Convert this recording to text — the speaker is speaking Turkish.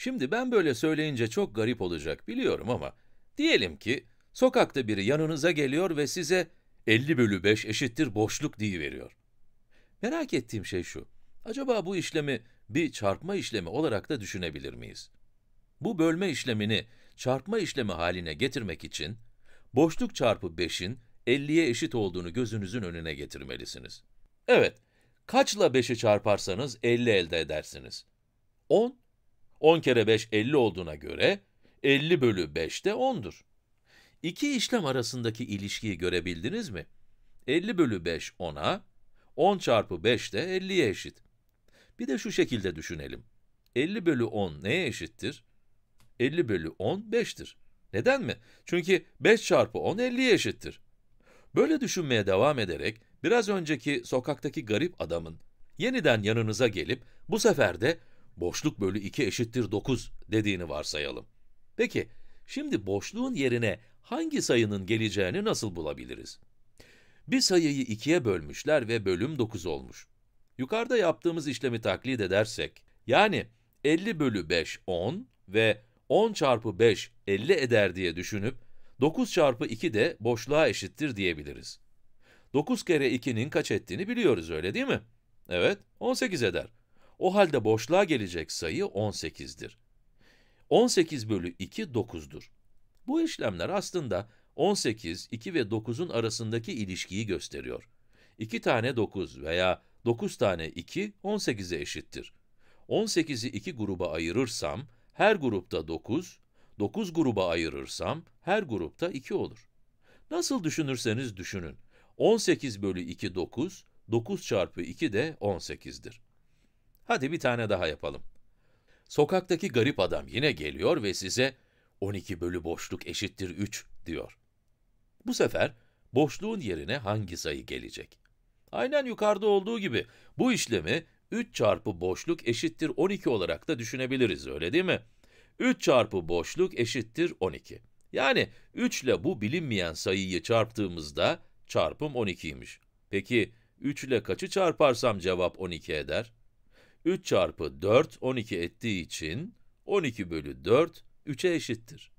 Şimdi ben böyle söyleyince çok garip olacak biliyorum ama diyelim ki sokakta biri yanınıza geliyor ve size 50 bölü 5 eşittir boşluk diye veriyor. Merak ettiğim şey şu, acaba bu işlemi bir çarpma işlemi olarak da düşünebilir miyiz? Bu bölme işlemini çarpma işlemi haline getirmek için boşluk çarpı 5'in 50'ye eşit olduğunu gözünüzün önüne getirmelisiniz. Evet, kaçla 5'i çarparsanız 50 elde edersiniz? 10 10 kere 5 50 olduğuna göre 50 bölü 5 de 10'dur. İki işlem arasındaki ilişkiyi görebildiniz mi? 50 bölü 5 10'a, 10 çarpı 5 de 50'ye eşit. Bir de şu şekilde düşünelim. 50 bölü 10 neye eşittir? 50 bölü 10 5'tir. Neden mi? Çünkü 5 çarpı 10 50'ye eşittir. Böyle düşünmeye devam ederek biraz önceki sokaktaki garip adamın yeniden yanınıza gelip bu sefer de boşluk bölü 2 eşittir 9 dediğini varsayalım. Peki, şimdi boşluğun yerine hangi sayının geleceğini nasıl bulabiliriz? Bir sayıyı 2'ye bölmüşler ve bölüm 9 olmuş. Yukarıda yaptığımız işlemi taklit edersek, yani 50 bölü 5 10 ve 10 çarpı 5 50 eder diye düşünüp, 9 çarpı 2 de boşluğa eşittir diyebiliriz. 9 kere 2'nin kaç ettiğini biliyoruz öyle değil mi? Evet, 18 eder. O halde boşluğa gelecek sayı 18'dir. 18 bölü 2 9'dur. Bu işlemler aslında 18, 2 ve 9'un arasındaki ilişkiyi gösteriyor. 2 tane 9 veya 9 tane 2, 18'e eşittir. 18'i 2 gruba ayırırsam, her grupta 9, 9 gruba ayırırsam, her grupta 2 olur. Nasıl düşünürseniz düşünün. 18 bölü 2, 9, 9 çarpı 2 de 18'dir. Hadi bir tane daha yapalım. Sokaktaki garip adam yine geliyor ve size 12 bölü boşluk eşittir 3 diyor. Bu sefer boşluğun yerine hangi sayı gelecek? Aynen yukarıda olduğu gibi bu işlemi 3 çarpı boşluk eşittir 12 olarak da düşünebiliriz, öyle değil mi? 3 çarpı boşluk eşittir 12. Yani 3 ile bu bilinmeyen sayıyı çarptığımızda çarpım 12'ymiş. Peki 3 ile kaçı çarparsam cevap 12 eder? 3 çarpı 4, 12 ettiği için 12 bölü 4, 3'e eşittir.